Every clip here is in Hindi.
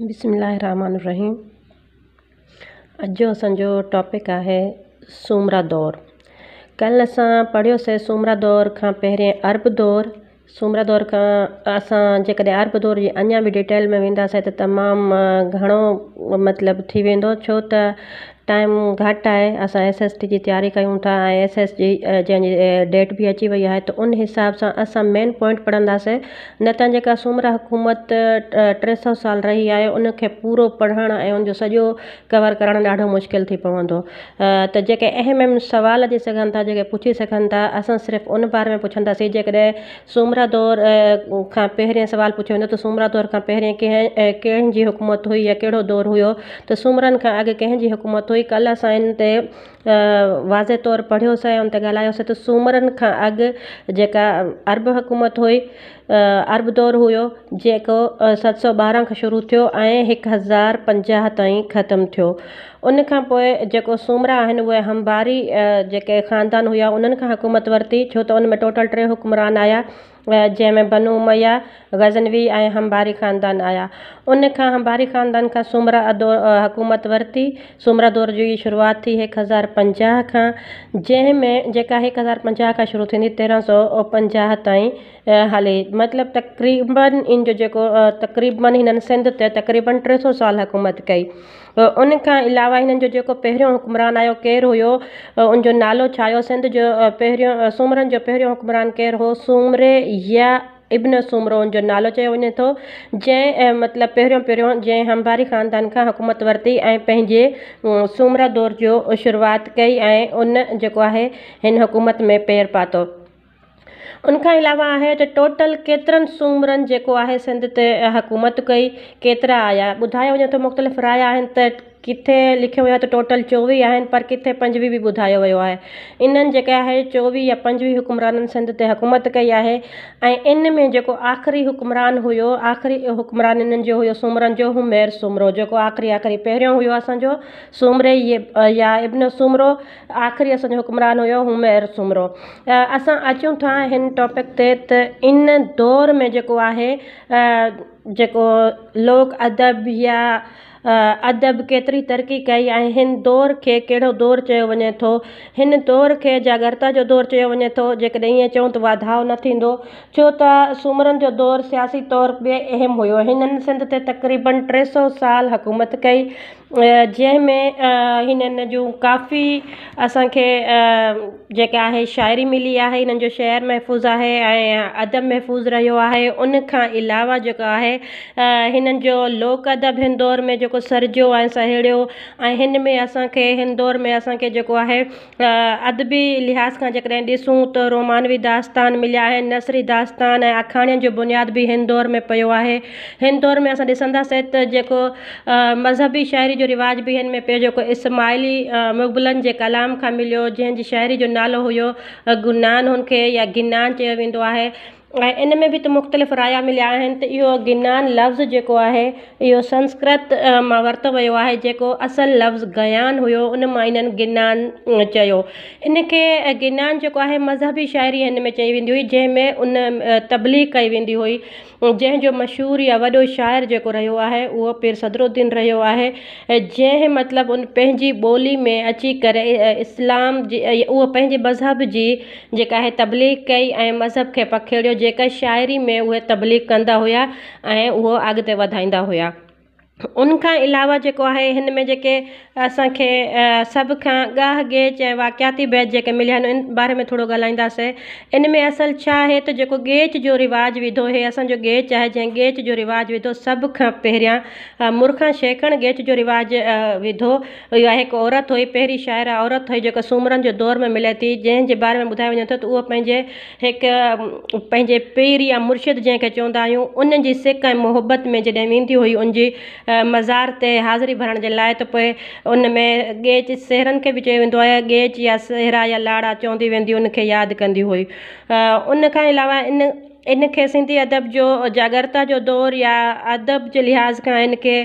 बसमिल रहमानु रहीम अॼु असांजो टॉपिक आहे सूमर दौरु कल्ह असां पढ़ियोसीं सूमर दौर खां पहिरियों अर्ब दौर सूमर दौर खां असां जेकॾहिं अर्ब दौरु अञा बि डिटेल में वेंदासीं त तमामु घणो मतिलबु थी वेंदो छो त टाइम घट है अस एस एस टी की तैयारी क्यों था एस एस जी जैसे डेट भी अची वही है तो उन हिसाब से अस मेन पॉइंट पढ़ा न सूमर हुकूमत टे सौ साल रही है उनके पूरा पढ़ा उनको ऐं उन कवर करो मुश्किल पवन तो त अहम अहम सवाल अची सघनि पुछी सघनि सिर्फ उन बारे में पुछंद जेकॾहिं सूमर दौर का पहिरें सवाल पुछियो तो सूमर दौर का पैरें कें कंहिंजी हुकूमत हुई या कड़ो दौर हु तो सूमरन का अॻु कंहिंजी हुकूमत हुई कल्ह असां इन ते वाज़े तौरु पढ़ियोसीं उन ते ॻाल्हायोसीं त सूमरनि खां अॻु जेका अरब हुकूमत हुई अरब दौरु हुयो जेको सत सौ ॿारहं खां शुरू थियो ऐं हिकु हज़ार पंजाह ताईं ख़तमु थियो उन खां पोइ जेको सूमरा आहिनि उहे हम्बारी जेके ख़ानदान हुआ उन्हनि खां हुकूमत वरिती छो त उन में टोटल टे हुकमरान आया जैमें बनू मैया गज़नवी ए हम्बारी ख़ानदान आया उन हम्बारी ख़ानदान का सुमरा दौर हुकूमत वरती सुमरा दौर जी शुरुआत थी एक हज़ार पंजा का जैमें जहाँ एक हज़ार पंजा का शुरू थी तेरह सौ पंजा तई हल मतलब तक़रीबन इन जो जो तक़रीबन इन सिंध ते तक़रीबन टे सौ साल हुकूमत कई उन अलावा इन जो जेको हुकुमरान आयो केर हुयो उन जो नालो छा सिंध जो पे सूमरनि जो पे हुकुमरान केर हो सूमरे या इब्न सुमरोन जो नालो वे तो जै मतलब पे पहिरियों जै हम्बारी ख़ानदान का हुकूमत वरती सुमर दौर जो शुरुआत कई उन जो है इन हुकूमत में पेर पातो उन अलावा है तो टोटल केतर सूमरन जो है सिंध ते हुकूमत कई केतरा आया बुधा वे तो मुख़्तलिफ़ राय किथे लिखियो वो तो टोटल चौवी आन पर किथे पंजवीह भी बुधा वो है इन जेका आहे या पंजवी हुकुमरान सिंध हुकूमत कई है इन में जो आख़िरी हुकुमरान हुयो आख़िरी हुकुमरान इन जो हुयो सूमरनि जो हुमेर सूमरो जो आख़िरी आख़िरी पहिरियों हुयो असो सूमरे ये या इब्न सूमरो आख़िरी असो हुकुमरान हुयो हुमेर सूमरो अस अचूं था इन टॉपिक से इन दौर में जो है जो लोक अदब या अदब केतरी तरक्की कई है दौर के कड़ो दौर चयो वञे दौर के जागरता जो दौर चयो वञे तो जेकॾहिं ईअं चऊं त छो तो सूमरनि जो दौर सियासी तौर पर अहम हो सिंध से तक़रीबन टे सौ साल हुकूमत कई जैमें इन जो काफ़ी असांखे जेका मिली है इन जो शेर महफ़ूज़ है अदब महफ़ूज़ रो है उन खां इलावा जेको आहे जो लोक अदब हिंदौर में जो सरजो ऐं सहेड़ियो में असांखे हिंदौर में असांखे जेको अदबी लिहाज़ का जेकॾहिं तो रोमानवी दास्तान मिलिया है नसरी दास्तान आखाणियों जो बुनियाद भी हिंदौर में पो है हिंदौर में असां ॾिसंदासीं जो मज़हबी शायरी जो जो रिवाज भी है में जो जेको इस्माइली मुगबलन के कलाम का मिलो जैसे शायरी जो नालो हुयो गुनान उनके या गिनान चयो वेंदो आहे વાય انમે ભી તો મુખતલફ રાયા મલ્યા હે તો યો ગિનાન શબ્દ જેકો આહે યો સંસ્કૃત માં વર્તવાય હોય જેકો અસલ શબ્દ ગયાન હોય ઓન માઈનન ગિનાન ચયો ઇન કે ગિનાન જેકો આહે મઝહી શાયરી ઇન મે ચય વિંદી હોઈ જે મે ઉન તબલીક કઈ વિંદી હોઈ જે જો મશહોર يا વડો શાયર જેકો રયો આહે વો પીર સદрудિન રયો આહે જે મતલબ ઉન પહેજી બોલી મે અચી કરે ઇસ્લામ વો પહેજી મઝહબ જી જે કાહે તબલીક કઈ એ મઝહબ કે પખેડો जेका शाइरी में उहे तबलीख़ कंदा हुआ ऐं उहो अॻिते वधाईंदा हुआ तो उन अलावा जो है हिन में जेके असांखे सभ खां ॻाह ॻे बैत जो मिले इन बारे में थोड़ा ॻाल्हाईंदासीं इन में असल छा आहे त जो रिवाज विधो हे असांजो गेच है जै गेच जो रिवाज विधो सब का पहिरियां मुर्खा शेखण गेच जो रिवाज विधो या एक औरत हुई पहिरीं शायर औरत हुई जो सूमरन जो दौर में मिले थी जैसे बारे में बुधा वे तो वह एक पंहिंजे पीर या मुर्शिद जैसे चवंदा उन सिक मोहब्बत में जैसे वेंदी हुई उन मज़ार ते हाज़िरी भरण जे लाइ त पोइ उन उनमें ॻेच सेहरनि खे बि चयो वेंदो आहे ॻेच या सेहरा या लाड़ा चवंदी वेंदी उनखे यादि कंदी हुई उन खां अलावा इन इनखे सिंधी अदब जो जागरता जो दौरु या अदब जे लिहाज़ खां इनखे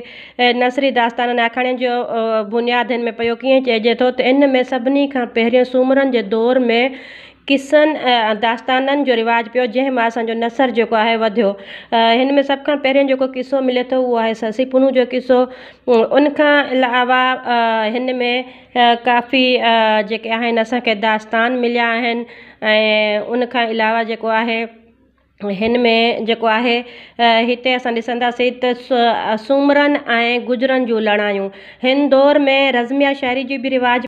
नसरी दास्ताननि आखाणी जो बुनियाद हिन में पियो कीअं चइजे थो त इन में सभिनी खां पहिरियों सूमरनि जे दौर में किसन दास्ताननि जो रिवाज पियो जंहिं मां असांजो नसर जो है वो हिन में सभ खां पहिरियों जेको किसो मिले तो वो है ससी पुनू जो किस्सो उन अलावा हिन में काफ़ी जो अस दास्तान मिलिया आहिनि उन अलावा जो है में जो है हिते असां सूमरन गुजरन जो लड़ाई इन दौर में रज़मिया शाइरी जी भी रिवाज